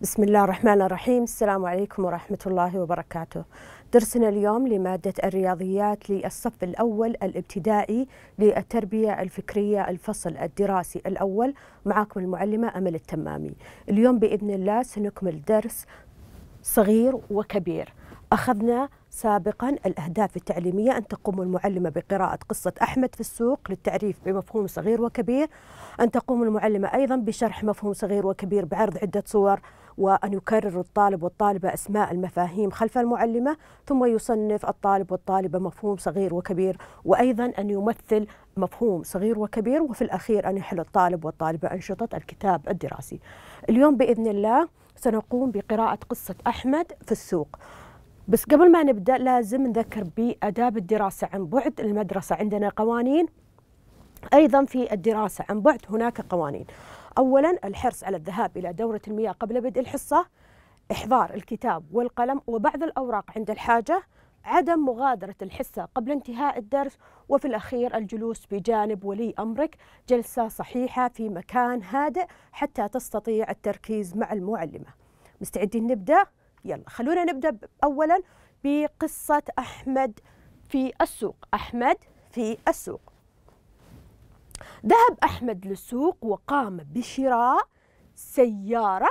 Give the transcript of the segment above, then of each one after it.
بسم الله الرحمن الرحيم السلام عليكم ورحمة الله وبركاته درسنا اليوم لمادة الرياضيات للصف الأول الابتدائي للتربية الفكرية الفصل الدراسي الأول معكم المعلمة أمل التمامي اليوم بإذن الله سنكمل درس صغير وكبير أخذنا سابقا الأهداف التعليمية أن تقوم المعلمة بقراءة قصة أحمد في السوق للتعريف بمفهوم صغير وكبير أن تقوم المعلمة أيضا بشرح مفهوم صغير وكبير بعرض عدة صور وأن يكرر الطالب والطالبة أسماء المفاهيم خلف المعلمة ثم يصنف الطالب والطالبة مفهوم صغير وكبير وأيضا أن يمثل مفهوم صغير وكبير وفي الأخير أن يحل الطالب والطالبة أنشطة الكتاب الدراسي اليوم بإذن الله سنقوم بقراءة قصة أحمد في السوق بس قبل ما نبدا لازم نذكر باداب الدراسه عن بعد المدرسه عندنا قوانين ايضا في الدراسه عن بعد هناك قوانين اولا الحرص على الذهاب الى دوره المياه قبل بدء الحصه احضار الكتاب والقلم وبعض الاوراق عند الحاجه عدم مغادرة الحصة قبل انتهاء الدرس وفي الأخير الجلوس بجانب ولي أمرك جلسة صحيحة في مكان هادئ حتى تستطيع التركيز مع المعلمة مستعدين نبدأ؟ يلا خلونا نبدأ أولا بقصة أحمد في السوق أحمد في السوق ذهب أحمد للسوق وقام بشراء سيارة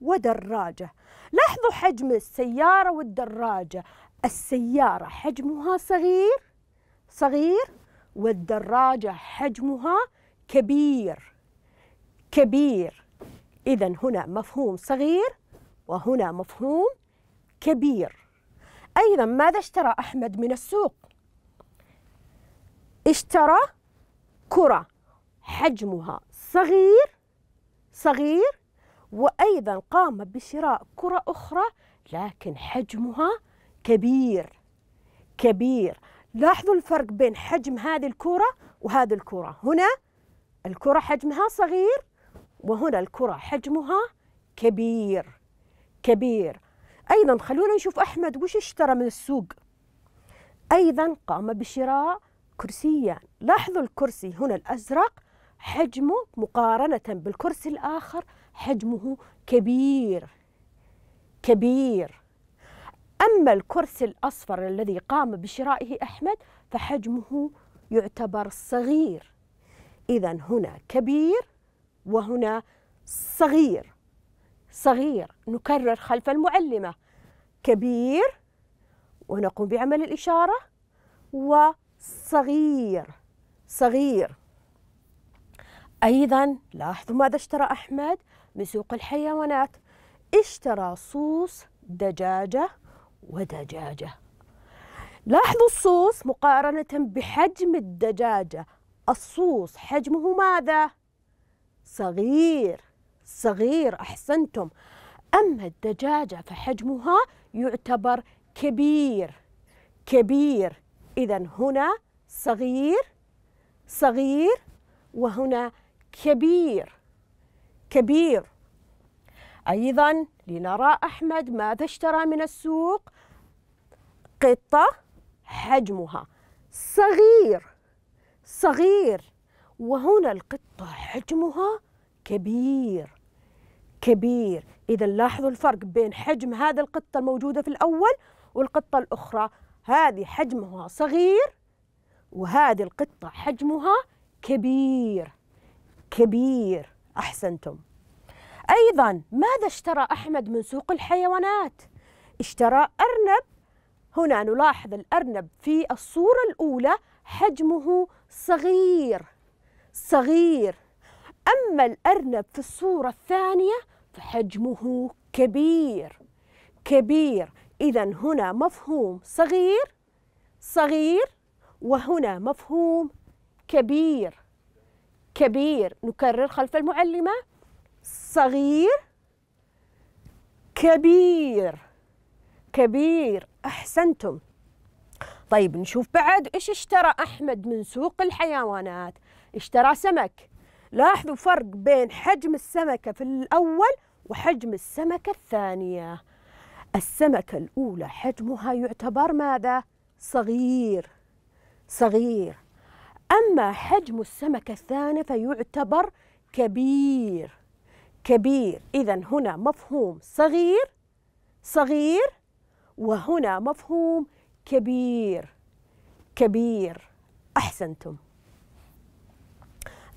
ودراجة لاحظوا حجم السيارة والدراجة السيارة حجمها صغير صغير والدراجة حجمها كبير كبير إذا هنا مفهوم صغير وهنا مفهوم كبير أيضا ماذا اشترى أحمد من السوق؟ اشترى كرة حجمها صغير صغير وأيضا قام بشراء كرة أخرى لكن حجمها كبير كبير لاحظوا الفرق بين حجم هذه الكرة وهذه الكرة هنا الكرة حجمها صغير وهنا الكرة حجمها كبير كبير أيضا خلونا نشوف أحمد وش اشترى من السوق أيضا قام بشراء كرسيان لاحظوا الكرسي هنا الأزرق حجمه مقارنة بالكرسي الآخر حجمه كبير كبير أما الكرسي الأصفر الذي قام بشرائه أحمد فحجمه يعتبر صغير إذا هنا كبير وهنا صغير صغير نكرر خلف المعلمة كبير ونقوم بعمل الإشارة وصغير صغير أيضا لاحظوا ماذا اشترى أحمد من سوق الحيوانات اشترى صوص دجاجة ودجاجة لاحظوا الصوص مقارنة بحجم الدجاجة الصوص حجمه ماذا؟ صغير صغير أحسنتم أما الدجاجة فحجمها يعتبر كبير كبير إذا هنا صغير صغير وهنا كبير كبير أيضا لنرى أحمد ماذا اشترى من السوق قطة حجمها صغير صغير وهنا القطة حجمها كبير كبير إذا لاحظوا الفرق بين حجم هذا القطة الموجودة في الأول والقطة الأخرى هذه حجمها صغير وهذه القطة حجمها كبير كبير أحسنتم أيضا ماذا اشترى أحمد من سوق الحيوانات؟ اشترى أرنب هنا نلاحظ الأرنب في الصورة الأولى حجمه صغير صغير أما الأرنب في الصورة الثانية فحجمه كبير كبير إذا هنا مفهوم صغير صغير وهنا مفهوم كبير كبير نكرر خلف المعلمة صغير كبير كبير أحسنتم طيب نشوف بعد إيش اشترى أحمد من سوق الحيوانات اشترى سمك لاحظوا فرق بين حجم السمكة في الأول وحجم السمكة الثانية السمكة الأولى حجمها يعتبر ماذا؟ صغير صغير أما حجم السمكة الثانية فيعتبر كبير كبير إذا هنا مفهوم صغير صغير وهنا مفهوم كبير كبير أحسنتم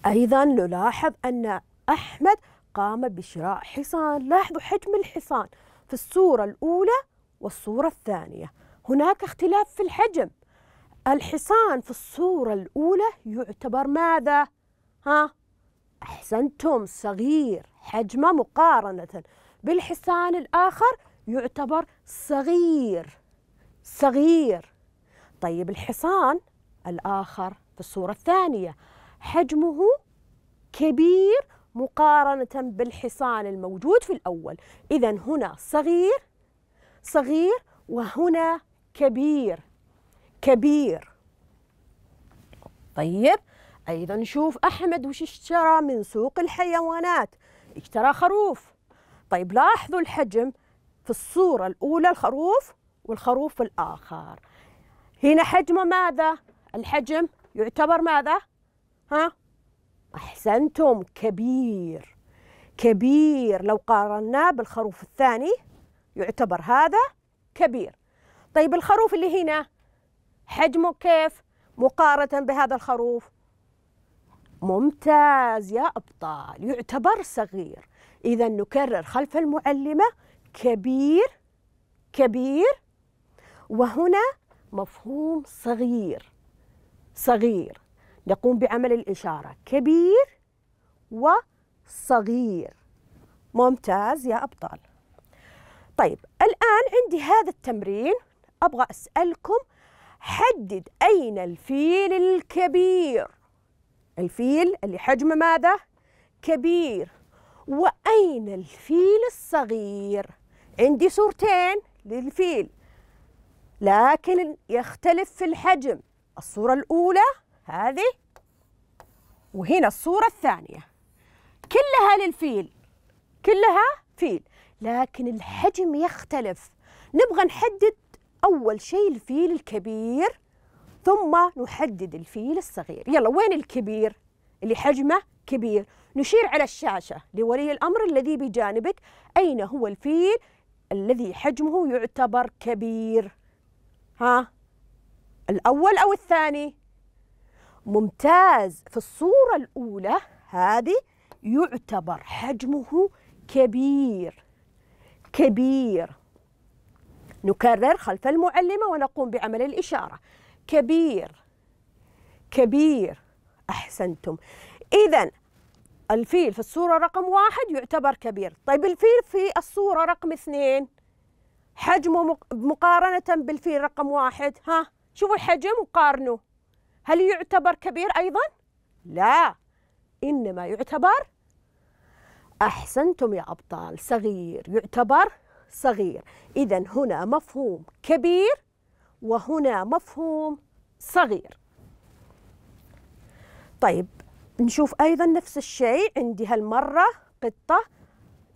أيضا نلاحظ أن أحمد قام بشراء حصان لاحظوا حجم الحصان في الصورة الأولى والصورة الثانية هناك اختلاف في الحجم الحصان في الصورة الأولى يعتبر ماذا؟ ها؟ أحسنتم صغير حجمه مقارنة بالحصان الآخر يعتبر صغير صغير طيب الحصان الآخر في الصورة الثانية حجمه كبير مقارنة بالحصان الموجود في الأول إذا هنا صغير صغير وهنا كبير كبير طيب أيضا نشوف أحمد وش اشترى من سوق الحيوانات اشترى خروف طيب لاحظوا الحجم في الصورة الأولى الخروف والخروف الآخر هنا حجمه ماذا؟ الحجم يعتبر ماذا؟ أحسنتم كبير كبير لو قارناه بالخروف الثاني يعتبر هذا كبير طيب الخروف اللي هنا حجمه كيف مقارنة بهذا الخروف ممتاز يا أبطال يعتبر صغير إذا نكرر خلف المعلمة كبير كبير وهنا مفهوم صغير صغير نقوم بعمل الإشارة كبير وصغير ممتاز يا أبطال طيب الآن عندي هذا التمرين أبغى أسألكم حدد أين الفيل الكبير الفيل اللي حجمه ماذا؟ كبير وأين الفيل الصغير؟ عندي صورتين للفيل لكن يختلف في الحجم الصورة الأولى هذه وهنا الصورة الثانية كلها للفيل كلها فيل لكن الحجم يختلف نبغى نحدد أول شيء الفيل الكبير ثم نحدد الفيل الصغير يلا وين الكبير اللي حجمه كبير نشير على الشاشة لولي الأمر الذي بجانبك أين هو الفيل الذي حجمه يعتبر كبير ها الأول أو الثاني ممتاز في الصورة الأولى هذه يعتبر حجمه كبير كبير نكرر خلف المعلمة ونقوم بعمل الإشارة كبير كبير أحسنتم إذا الفيل في الصورة رقم واحد يعتبر كبير طيب الفيل في الصورة رقم اثنين حجمه مقارنة بالفيل رقم واحد ها شوفوا الحجم وقارنوا هل يعتبر كبير أيضا؟ لا إنما يعتبر أحسنتم يا أبطال صغير يعتبر صغير إذا هنا مفهوم كبير وهنا مفهوم صغير طيب نشوف أيضا نفس الشيء عندي هالمرة قطة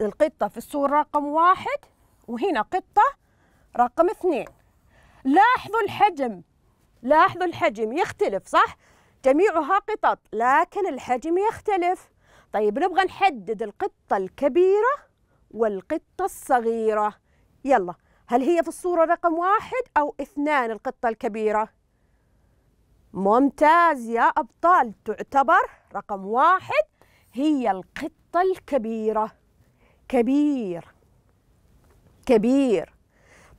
القطة في الصورة رقم واحد وهنا قطة رقم اثنين لاحظوا الحجم لاحظوا الحجم يختلف صح؟ جميعها قطط لكن الحجم يختلف طيب نبغى نحدد القطة الكبيرة والقطة الصغيرة يلا هل هي في الصورة رقم واحد أو اثنان القطة الكبيرة؟ ممتاز يا أبطال تعتبر رقم واحد هي القطة الكبيرة كبير كبير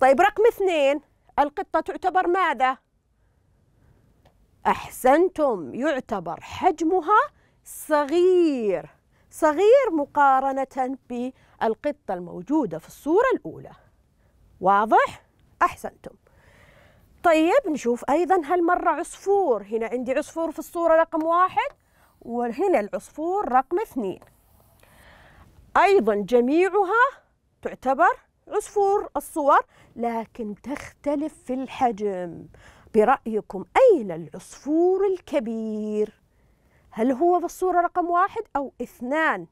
طيب رقم اثنين القطة تعتبر ماذا؟ أحسنتم يعتبر حجمها صغير صغير مقارنة بالقطة الموجودة في الصورة الأولى واضح؟ أحسنتم طيب نشوف أيضا هالمرة عصفور هنا عندي عصفور في الصورة رقم واحد وهنا العصفور رقم اثنين أيضا جميعها تعتبر عصفور الصور لكن تختلف في الحجم برأيكم أين العصفور الكبير؟ هل هو في الصورة رقم واحد أو اثنان؟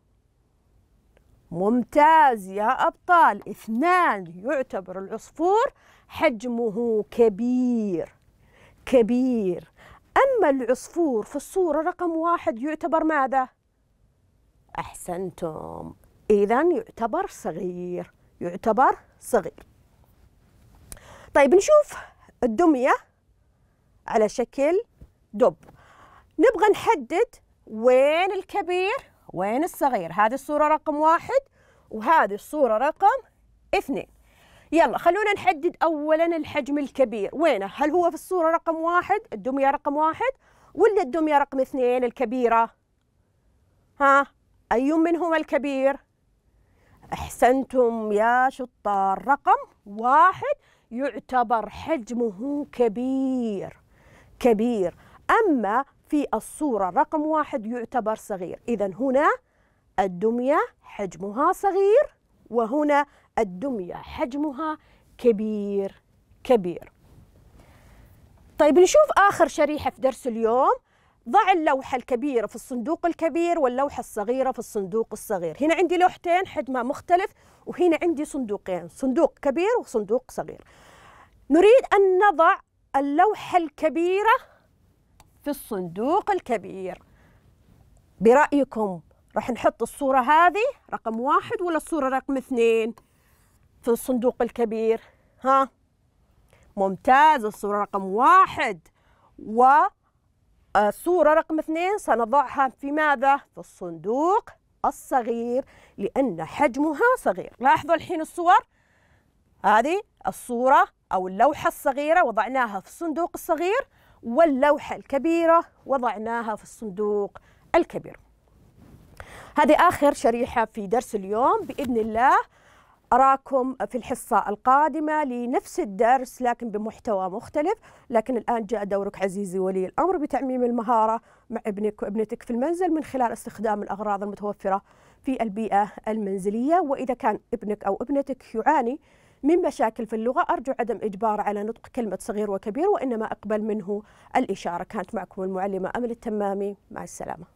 ممتاز يا أبطال اثنان يعتبر العصفور حجمه كبير كبير أما العصفور في الصورة رقم واحد يعتبر ماذا؟ أحسنتم إذا يعتبر صغير يعتبر صغير طيب نشوف الدمية على شكل دب نبغى نحدد وين الكبير وين الصغير هذه الصورة رقم واحد وهذه الصورة رقم اثنين يلا خلونا نحدد أولا الحجم الكبير وينه هل هو في الصورة رقم واحد الدمية رقم واحد ولا الدمية رقم اثنين الكبيرة ها أي منهما الكبير أحسنتم يا شطار رقم واحد يعتبر حجمه كبير كبير أما في الصورة رقم واحد يعتبر صغير إذا هنا الدمية حجمها صغير وهنا الدمية حجمها كبير كبير طيب نشوف آخر شريحة في درس اليوم ضع اللوحة الكبيرة في الصندوق الكبير واللوحة الصغيرة في الصندوق الصغير هنا عندي لوحتين حجمها مختلف وهنا عندي صندوقين صندوق كبير وصندوق صغير نريد أن نضع اللوحة الكبيرة في الصندوق الكبير برأيكم راح نحط الصورة هذه رقم واحد ولا الصورة رقم اثنين في الصندوق الكبير ها ممتاز الصورة رقم واحد آه، الصورة رقم اثنين سنضعها في ماذا؟ في الصندوق الصغير لأن حجمها صغير لاحظوا الحين الصور هذه الصورة أو اللوحة الصغيرة وضعناها في الصندوق الصغير واللوحة الكبيرة وضعناها في الصندوق الكبير هذه آخر شريحة في درس اليوم بإذن الله أراكم في الحصة القادمة لنفس الدرس لكن بمحتوى مختلف لكن الآن جاء دورك عزيزي ولي الأمر بتعميم المهارة مع ابنك وابنتك في المنزل من خلال استخدام الأغراض المتوفرة في البيئة المنزلية وإذا كان ابنك أو ابنتك يعاني من مشاكل في اللغة أرجو عدم إجبار على نطق كلمة صغير وكبير وإنما أقبل منه الإشارة كانت معكم المعلمة أمل التمامي مع السلامة